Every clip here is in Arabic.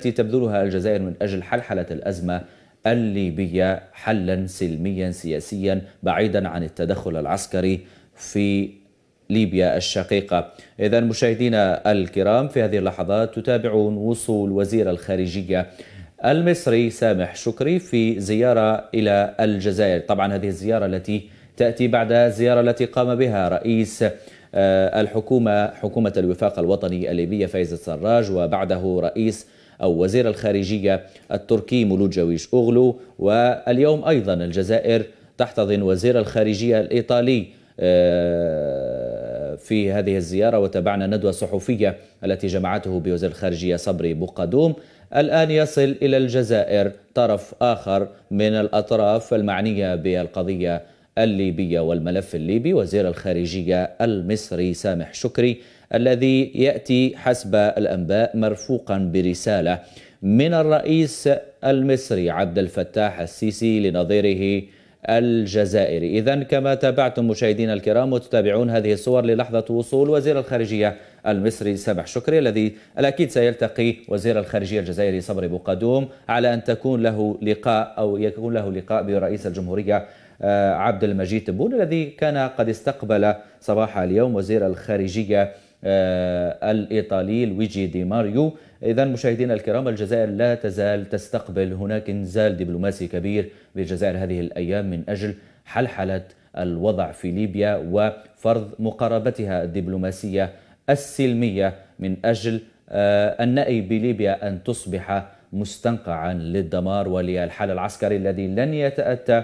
التي تبذلها الجزائر من أجل حلحلة الأزمة الليبية حلا سلميا سياسيا بعيدا عن التدخل العسكري في ليبيا الشقيقة إذا مشاهدينا الكرام في هذه اللحظات تتابعون وصول وزير الخارجية المصري سامح شكري في زيارة إلى الجزائر طبعا هذه الزيارة التي تأتي بعد الزيارة التي قام بها رئيس آه، الحكومة حكومة الوفاق الوطني الليبية فايز السراج وبعده رئيس أو وزير الخارجية التركي مولوجويش أوغلو واليوم أيضا الجزائر تحتضن وزير الخارجية الإيطالي آه، في هذه الزيارة وتابعنا ندوة صحفية التي جمعته بوزير الخارجية صبري بقدوم الآن يصل إلى الجزائر طرف آخر من الأطراف المعنية بالقضية الليبية والملف الليبي وزير الخارجية المصري سامح شكري الذي يأتي حسب الأنباء مرفوقا برسالة من الرئيس المصري عبد الفتاح السيسي لنظيره الجزائري إذا كما تابعتم مشاهدينا الكرام وتتابعون هذه الصور للحظة وصول وزير الخارجية المصري سامح شكري الذي الأكيد سيلتقي وزير الخارجية الجزائري صبري بوقدوم على أن تكون له لقاء أو يكون له لقاء برئيس الجمهورية آه، عبد المجيد تبون الذي كان قد استقبل صباح اليوم وزير الخارجية آه، الإيطالي لويجي دي ماريو إذا مشاهدينا الكرام الجزائر لا تزال تستقبل هناك انزال دبلوماسي كبير بالجزائر هذه الأيام من أجل حلحلة الوضع في ليبيا وفرض مقاربتها الدبلوماسية السلمية من أجل آه، النأي بليبيا أن تصبح مستنقعا للدمار وللحل العسكري الذي لن يتأتى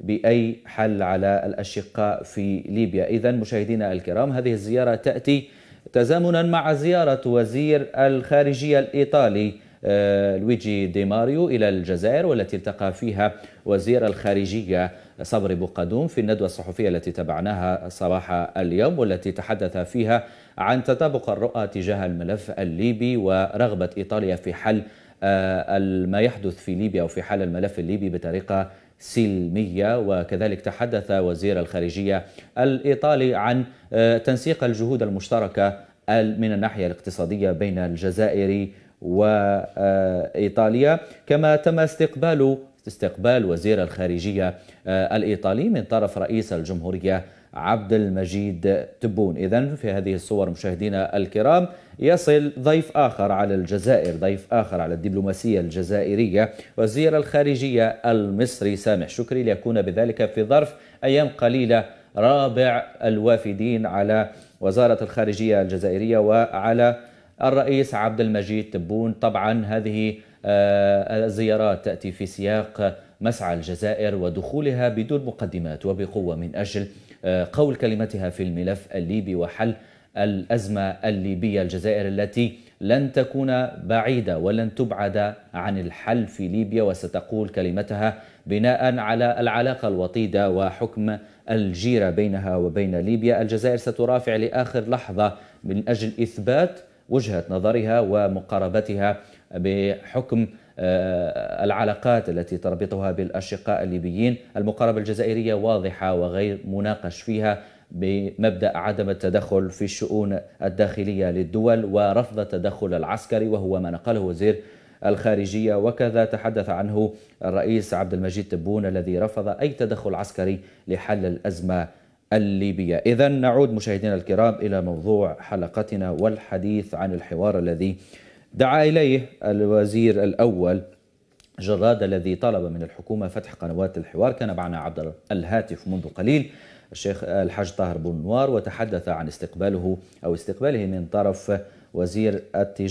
بأي حل على الأشقاء في ليبيا إذا مشاهدينا الكرام هذه الزيارة تأتي تزامنا مع زيارة وزير الخارجية الإيطالي آه، لويجي دي ماريو إلى الجزائر والتي التقى فيها وزير الخارجية صبري بوقدوم في الندوة الصحفية التي تابعناها صباح اليوم والتي تحدث فيها عن تطابق الرؤى تجاه الملف الليبي ورغبة إيطاليا في حل آه، ما يحدث في ليبيا وفي حل الملف الليبي بطريقة سلمية وكذلك تحدث وزير الخارجية الإيطالي عن آه، تنسيق الجهود المشتركة من الناحية الاقتصادية بين الجزائر وإيطاليا آه، كما تم استقبال استقبال وزير الخارجية آه، الإيطالي من طرف رئيس الجمهورية عبد المجيد تبون إذا في هذه الصور مشاهدينا الكرام يصل ضيف آخر على الجزائر ضيف آخر على الدبلوماسية الجزائرية وزير الخارجية المصري سامح شكري ليكون بذلك في ظرف أيام قليلة رابع الوافدين على وزارة الخارجية الجزائرية وعلى الرئيس عبد المجيد تبون طبعا هذه آه، الزيارات تأتي في سياق مسعى الجزائر ودخولها بدون مقدمات وبقوة من أجل آه، قول كلمتها في الملف الليبي وحل الأزمة الليبية الجزائر التي لن تكون بعيدة ولن تبعد عن الحل في ليبيا وستقول كلمتها بناء على العلاقة الوطيدة وحكم الجيرة بينها وبين ليبيا الجزائر سترافع لآخر لحظة من أجل إثبات وجهه نظرها ومقاربتها بحكم آه، العلاقات التي تربطها بالاشقاء الليبيين، المقاربه الجزائريه واضحه وغير مناقش فيها بمبدا عدم التدخل في الشؤون الداخليه للدول ورفض التدخل العسكري وهو ما نقله وزير الخارجية وكذا تحدث عنه الرئيس عبد المجيد تبون الذي رفض أي تدخل عسكري لحل الأزمة الليبية إذا نعود مشاهدينا الكرام إلى موضوع حلقتنا والحديث عن الحوار الذي دعا إليه الوزير الأول جراد الذي طلب من الحكومة فتح قنوات الحوار كان معنا عبر الهاتف منذ قليل الشيخ الحاج طاهر بن نوار وتحدث عن استقباله أو استقباله من طرف وزير التجارة